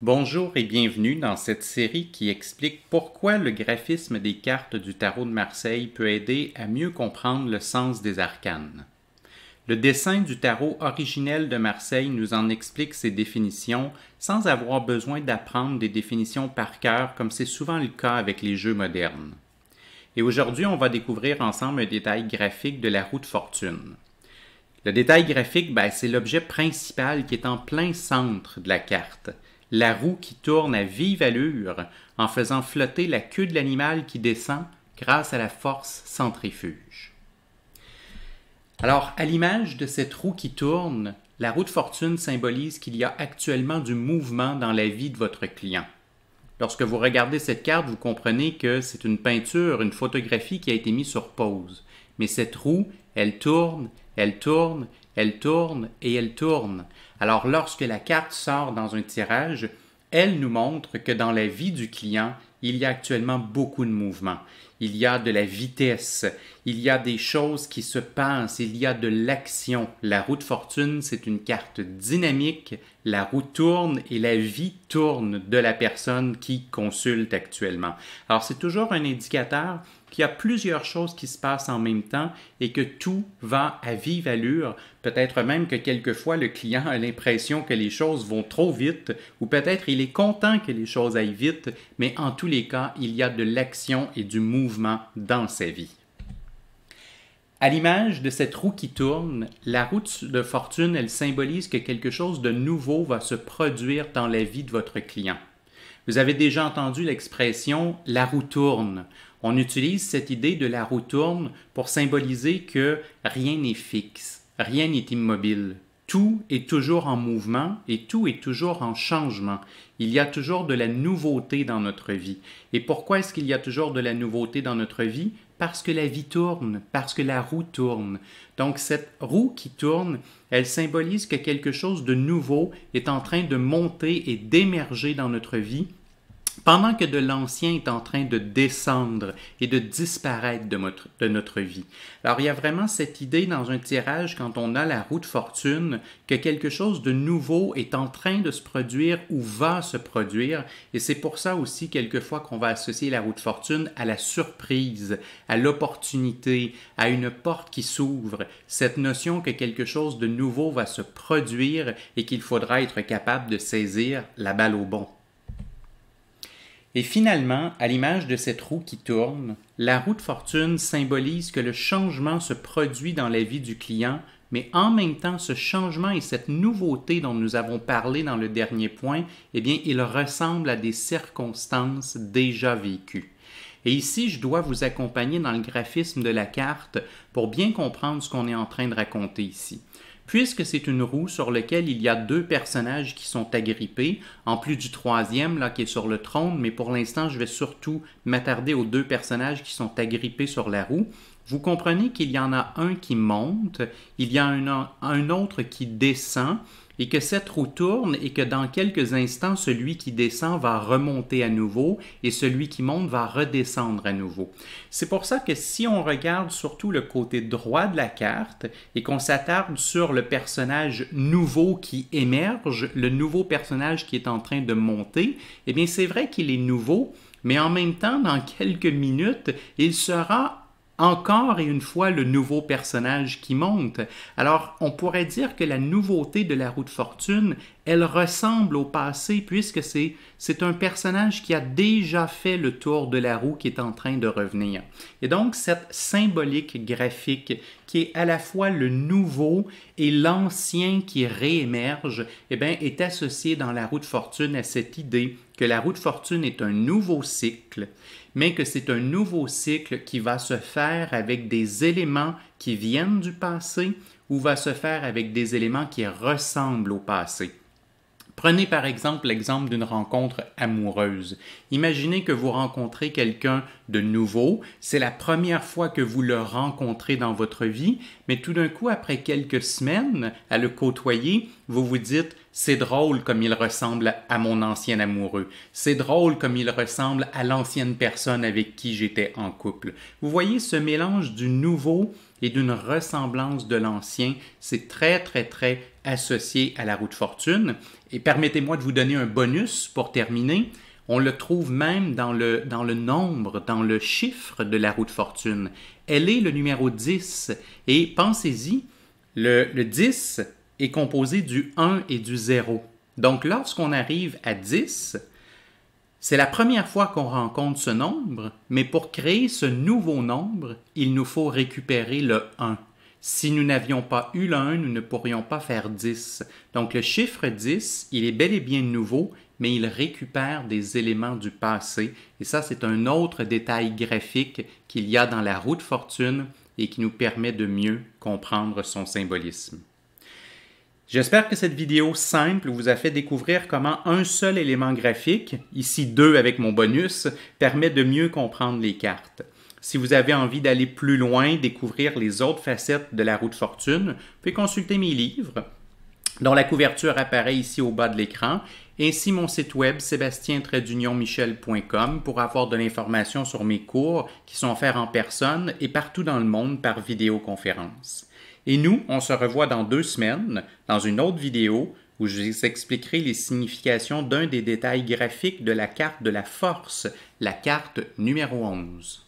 Bonjour et bienvenue dans cette série qui explique pourquoi le graphisme des cartes du tarot de Marseille peut aider à mieux comprendre le sens des arcanes. Le dessin du tarot originel de Marseille nous en explique ses définitions sans avoir besoin d'apprendre des définitions par cœur comme c'est souvent le cas avec les jeux modernes. Et aujourd'hui, on va découvrir ensemble un détail graphique de la roue de fortune. Le détail graphique, ben, c'est l'objet principal qui est en plein centre de la carte – la roue qui tourne à vive allure en faisant flotter la queue de l'animal qui descend grâce à la force centrifuge. Alors, à l'image de cette roue qui tourne, la roue de fortune symbolise qu'il y a actuellement du mouvement dans la vie de votre client. Lorsque vous regardez cette carte, vous comprenez que c'est une peinture, une photographie qui a été mise sur pause. Mais cette roue, elle tourne, elle tourne, elle tourne et elle tourne. Alors lorsque la carte sort dans un tirage, elle nous montre que dans la vie du client, il y a actuellement beaucoup de mouvements. Il y a de la vitesse, il y a des choses qui se passent, il y a de l'action. La roue de fortune, c'est une carte dynamique. La roue tourne et la vie tourne de la personne qui consulte actuellement. Alors c'est toujours un indicateur qu'il y a plusieurs choses qui se passent en même temps et que tout va à vive allure. Peut-être même que quelquefois le client a l'impression que les choses vont trop vite ou peut-être il est content que les choses aillent vite, mais en tous les cas, il y a de l'action et du mouvement dans sa vie. À l'image de cette roue qui tourne, la route de fortune, elle symbolise que quelque chose de nouveau va se produire dans la vie de votre client. Vous avez déjà entendu l'expression la roue tourne. On utilise cette idée de la roue tourne pour symboliser que rien n'est fixe, rien n'est immobile. Tout est toujours en mouvement et tout est toujours en changement. Il y a toujours de la nouveauté dans notre vie. Et pourquoi est-ce qu'il y a toujours de la nouveauté dans notre vie Parce que la vie tourne, parce que la roue tourne. Donc cette roue qui tourne, elle symbolise que quelque chose de nouveau est en train de monter et d'émerger dans notre vie pendant que de l'ancien est en train de descendre et de disparaître de notre, vie. Alors il y a vraiment cette idée dans un tirage quand on a la roue de fortune que quelque chose de nouveau est en train de se produire ou va se produire et c'est pour ça aussi quelquefois qu'on va associer la roue de fortune à la surprise, à l'opportunité, à une porte qui s'ouvre, cette notion que quelque chose de nouveau va se produire et qu'il faudra être capable de saisir la balle au bon. Et finalement, à l'image de cette roue qui tourne, la roue de fortune symbolise que le changement se produit dans la vie du client, mais en même temps, ce changement et cette nouveauté dont nous avons parlé dans le dernier point, eh bien, il ressemble à des circonstances déjà vécues. Et ici, je dois vous accompagner dans le graphisme de la carte pour bien comprendre ce qu'on est en train de raconter ici. Puisque c'est une roue sur laquelle il y a deux personnages qui sont agrippés, en plus du troisième là qui est sur le trône, mais pour l'instant je vais surtout m'attarder aux deux personnages qui sont agrippés sur la roue. Vous comprenez qu'il y en a un qui monte, il y en a un, un autre qui descend, et que cette roue tourne et que dans quelques instants, celui qui descend va remonter à nouveau et celui qui monte va redescendre à nouveau. C'est pour ça que si on regarde surtout le côté droit de la carte et qu'on s'attarde sur le personnage nouveau qui émerge, le nouveau personnage qui est en train de monter, eh bien c'est vrai qu'il est nouveau, mais en même temps, dans quelques minutes, il sera encore et une fois le nouveau personnage qui monte. Alors, on pourrait dire que la nouveauté de la roue de fortune elle ressemble au passé puisque c'est, un personnage qui a déjà fait le tour de la roue qui est en train de revenir. Et donc cette symbolique graphique qui est à la fois le nouveau et l'ancien qui réémerge, eh bien, est associée dans la roue de fortune à cette idée que la roue de fortune est un nouveau cycle, mais que c'est un nouveau cycle qui va se faire avec des éléments qui viennent du passé ou va se faire avec des éléments qui ressemblent au passé. Prenez par exemple l'exemple d'une rencontre amoureuse. Imaginez que vous rencontrez quelqu'un de nouveau, c'est la première fois que vous le rencontrez dans votre vie, mais tout d'un coup, après quelques semaines à le côtoyer, vous vous dites c'est drôle comme il ressemble à mon ancien amoureux, c'est drôle comme il ressemble à l'ancienne personne avec qui j'étais en couple. Vous voyez ce mélange du nouveau et d'une ressemblance de l'ancien, c'est très très très associé à la roue de fortune. Et permettez-moi de vous donner un bonus pour terminer. On le trouve même dans le, dans le nombre, dans le chiffre de la roue de fortune. Elle est le numéro 10. Et pensez-y, le, le 10 est composé du 1 et du 0. Donc lorsqu'on arrive à 10, c'est la première fois qu'on rencontre ce nombre, mais pour créer ce nouveau nombre, il nous faut récupérer le 1. Si nous n'avions pas eu l'un, nous ne pourrions pas faire 10. Donc le chiffre 10, il est bel et bien nouveau, mais il récupère des éléments du passé. Et ça, c'est un autre détail graphique qu'il y a dans la roue de fortune et qui nous permet de mieux comprendre son symbolisme. J'espère que cette vidéo simple vous a fait découvrir comment un seul élément graphique, ici deux avec mon bonus, permet de mieux comprendre les cartes. Si vous avez envie d'aller plus loin, découvrir les autres facettes de la route fortune, vous pouvez consulter mes livres, dont la couverture apparaît ici au bas de l'écran, ainsi mon site web sébastien michelcom pour avoir de l'information sur mes cours qui sont offerts en personne et partout dans le monde par vidéoconférence. Et nous, on se revoit dans deux semaines dans une autre vidéo où je vous expliquerai les significations d'un des détails graphiques de la carte de la force, la carte numéro 11.